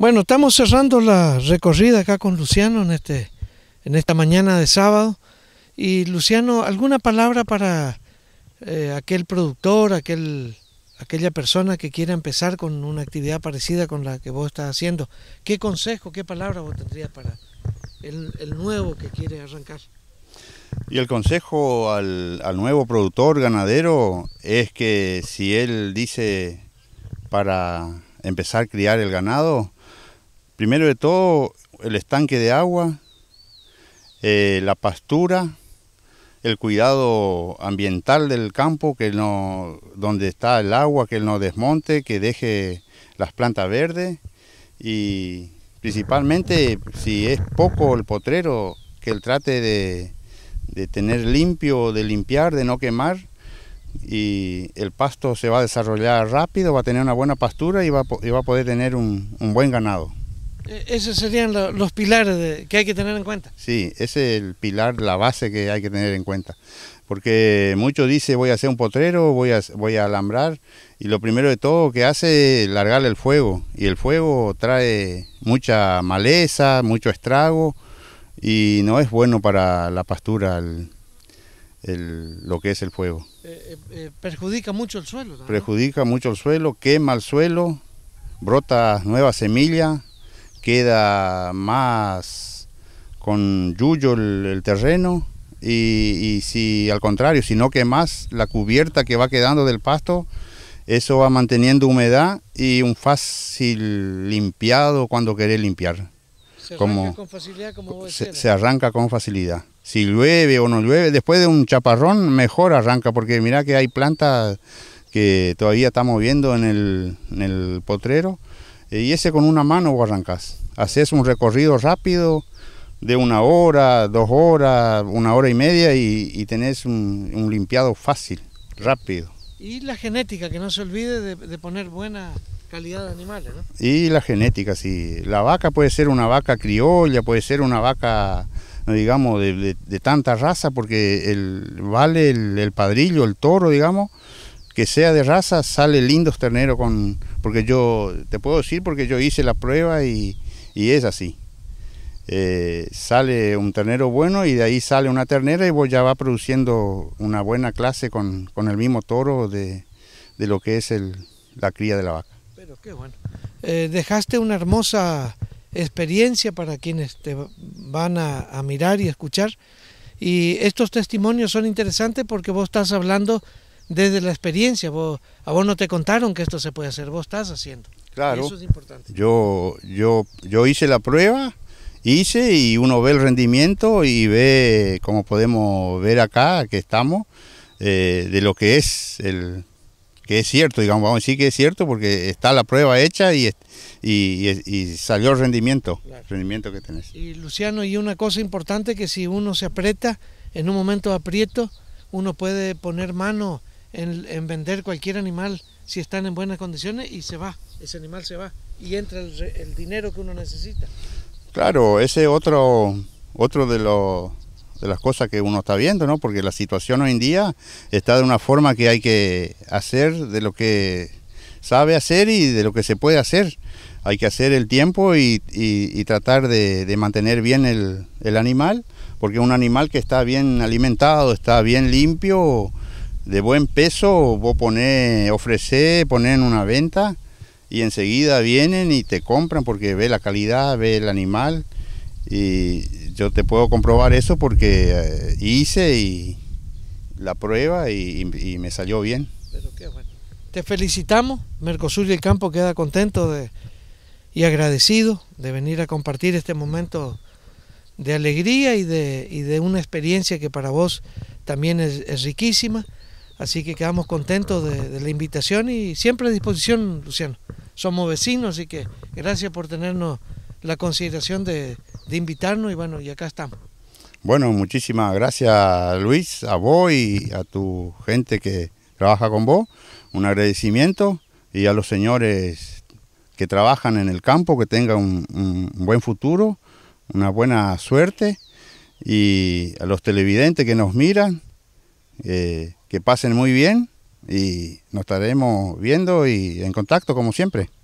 Bueno, estamos cerrando la recorrida acá con Luciano en, este, en esta mañana de sábado. Y Luciano, ¿alguna palabra para eh, aquel productor, aquel, aquella persona que quiera empezar con una actividad parecida con la que vos estás haciendo? ¿Qué consejo, qué palabra vos tendrías para el, nuevo que quiere arrancar? Y el consejo al, nuevo productor ganadero es que si él dice para empezar a criar el ganado, primero de todo el estanque de agua, eh, la pastura, el cuidado ambiental del campo, que no, donde está el agua, que no desmonte, que deje las plantas verdes y principalmente si es poco el potrero, que él trate de tener limpio, de limpiar, de no quemar y el pasto se va a desarrollar rápido, va a tener una buena pastura y va, a poder tener un, buen ganado. E-, esos serían los pilares que hay que tener en cuenta. Sí, ese es el pilar, la base que hay que tener en cuenta. Porque mucho dice voy a hacer un potrero, voy a, voy a alambrar, y lo primero de todo que hace es largarle el fuego. Y el fuego trae mucha maleza, mucho estrago, y no es bueno para la pastura lo que es el fuego. Eh, eh, eh, perjudica mucho el suelo. Perjudica mucho el suelo, quema el suelo, brota nueva semilla, queda más con yuyo el, terreno y, si al contrario, si no quemas la cubierta que va quedando del pasto, eso va manteniendo humedad y un fácil limpiado cuando querés limpiar. Se arranca con facilidad se arranca con facilidad si llueve o no llueve, después de un chaparrón mejor arranca, porque mira que hay plantas que todavía estamos viendo en el, potrero, eh, y ese con una mano vos arrancas. Haces un recorrido rápido de una hora, dos horas, una hora y media y, tenés un, limpiado fácil, rápido. Y la genética, que no se olvide de, de poner buena calidad de animales, ¿no? Y la genética, sí. La vaca puede ser una vaca criolla, puede ser una vaca digamos, de, tanta raza, porque vale el, padrillo, el toro, digamos, que sea de raza, sale lindos este terneros con... Porque yo, te puedo decir, porque yo hice la prueba y, y es así. Eh, sale un ternero bueno y de ahí sale una ternera y ya va produciendo una buena clase con, con el mismo toro de, de lo que es el, la cría de la vaca. Pero qué bueno. Eh, dejaste una hermosa experiencia para quienes te van a, mirar y escuchar. Y estos testimonios son interesantes porque vos estás hablando desde la experiencia. Vos, a vos no te contaron que esto se puede hacer, vos estás haciendo. Claro. eso es importante. Yo, yo, yo hice la prueba, hice y uno ve el rendimiento y ve, como podemos ver acá, que estamos, eh, de lo que es el, que es cierto, digamos, vamos a decir que es cierto porque está la prueba hecha y, y, salió el rendimiento, el rendimiento que tenés. Y Luciano, y una cosa importante que si uno se aprieta, en un momento aprieto, uno puede poner mano en, en, vender cualquier animal si están en buenas condiciones y se va, ese animal se va y entra el, el dinero que uno necesita. Claro, ese otro, otro de los de las cosas que uno está viendo, ¿no? Porque la situación hoy en día está de una forma que hay que hacer de lo que sabe hacer y de lo que se puede hacer. Hay que hacer el tiempo y, tratar de, mantener bien el, animal, porque un animal que está bien alimentado, está bien limpio, de buen peso, vos ponés, en una venta y enseguida vienen y te compran porque ve la calidad, ve el animal y yo te puedo comprobar eso porque eh, hice y la prueba y, me salió bien. Te felicitamos, Mercosur y el campo queda contento y agradecido de venir a compartir este momento de alegría y de, una experiencia que para vos también es, riquísima. Así que quedamos contentos de, de, la invitación y siempre a disposición, Luciano. Somos vecinos, así que gracias por tenernos la consideración de, de invitarnos y bueno, y acá estamos. Bueno, muchísimas gracias Luis, a vos y a tu gente que trabaja con vos. Un agradecimiento y a los señores que trabajan en el campo, que tengan un, buen futuro, una buena suerte y a los televidentes que nos miran, eh, que pasen muy bien y nos estaremos viendo y en contacto como siempre.